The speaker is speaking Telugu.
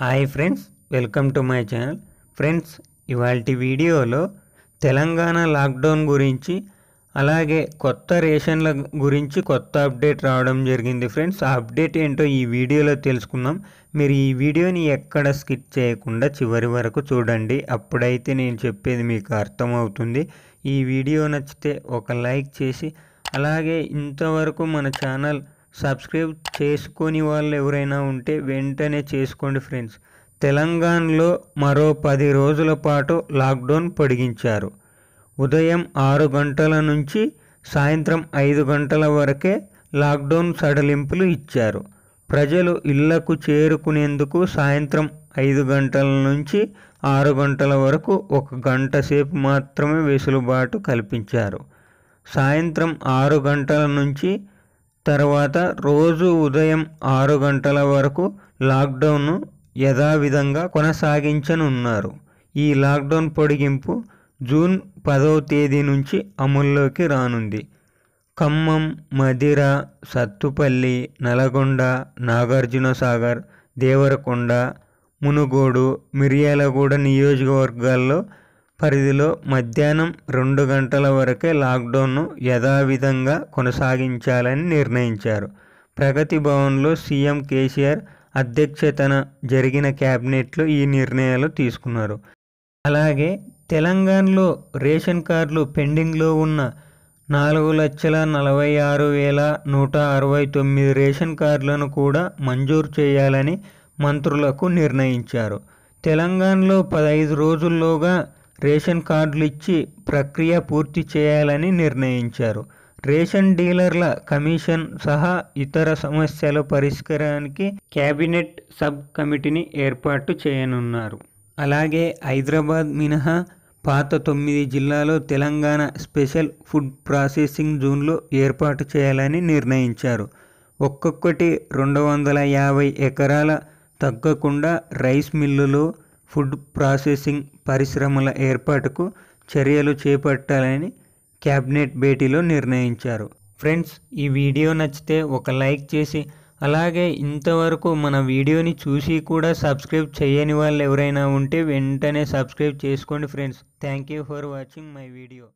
hi friends welcome to my channel friends ఇవాళ వీడియోలో తెలంగాణ లాక్డౌన్ గురించి అలాగే కొత్త రేషన్ల గురించి కొత్త అప్డేట్ రావడం జరిగింది ఫ్రెండ్స్ ఆ అప్డేట్ ఏంటో ఈ వీడియోలో తెలుసుకుందాం మీరు ఈ వీడియోని ఎక్కడ స్కిప్ చేయకుండా చివరి వరకు చూడండి అప్పుడైతే నేను చెప్పేది మీకు అర్థమవుతుంది ఈ వీడియో నచ్చితే ఒక లైక్ చేసి అలాగే ఇంతవరకు మన ఛానల్ సబ్స్క్రైబ్ చేసుకొని వాళ్ళు ఎవరైనా ఉంటే వెంటనే చేసుకోండి ఫ్రెండ్స్ తెలంగాణలో మరో పది రోజుల పాటు లాక్డౌన్ పొడిగించారు ఉదయం ఆరు గంటల నుంచి సాయంత్రం ఐదు గంటల వరకే లాక్డౌన్ సడలింపులు ఇచ్చారు ప్రజలు ఇళ్లకు చేరుకునేందుకు సాయంత్రం ఐదు గంటల నుంచి ఆరు గంటల వరకు ఒక గంట సేపు మాత్రమే వెసులుబాటు కల్పించారు సాయంత్రం ఆరు గంటల నుంచి తర్వాత రోజు ఉదయం ఆరు గంటల వరకు లాక్డౌన్ను యథావిధంగా కొనసాగించనున్నారు ఈ లాక్డౌన్ పొడిగింపు జూన్ పదవ తేదీ నుంచి అమల్లోకి రానుంది ఖమ్మం మదిర సత్తుపల్లి నలగొండ నాగార్జునసాగర్ దేవరకొండ మునుగోడు మిర్యాలగూడ నియోజకవర్గాల్లో పరిధిలో మధ్యాహ్నం రెండు గంటల వరకే లాక్డౌన్ను యథావిధంగా కొనసాగించాలని నిర్ణయించారు ప్రగతి భవన్లో సీఎం కేసీఆర్ అధ్యక్షతన జరిగిన క్యాబినెట్లో ఈ నిర్ణయాలు తీసుకున్నారు అలాగే తెలంగాణలో రేషన్ కార్డులు పెండింగ్లో ఉన్న నాలుగు లక్షల నలభై ఆరు వేల నూట అరవై తొమ్మిది రేషన్ కార్డులను కూడా మంజూరు చేయాలని మంత్రులకు నిర్ణయించారు తెలంగాణలో పదహైదు రోజుల్లోగా రేషన్ కార్డులు ఇచ్చి ప్రక్రియ పూర్తి చేయాలని నిర్ణయించారు రేషన్ డీలర్ల కమిషన్ సహా ఇతర సమస్యల పరిష్కారానికి కేబినెట్ సబ్ కమిటీని ఏర్పాటు చేయనున్నారు అలాగే హైదరాబాద్ మినహా పాత తొమ్మిది జిల్లాలో తెలంగాణ స్పెషల్ ఫుడ్ ప్రాసెసింగ్ జోన్లు ఏర్పాటు చేయాలని నిర్ణయించారు ఒక్కొక్కటి రెండు వందల యాభై ఎకరాల తగ్గకుండా రైస్ మిల్లులు ఫుడ్ ప్రాసెసింగ్ పరిశ్రమల ఏర్పాటుకు చర్యలు చేపట్టాలని క్యాబినెట్ భేటీలో నిర్ణయించారు ఫ్రెండ్స్ ఈ వీడియో నచ్చితే ఒక లైక్ చేసి అలాగే ఇంతవరకు మన వీడియోని చూసి కూడా సబ్స్క్రైబ్ చేయని వాళ్ళు ఎవరైనా ఉంటే వెంటనే సబ్స్క్రైబ్ చేసుకోండి friends thank you for watching my video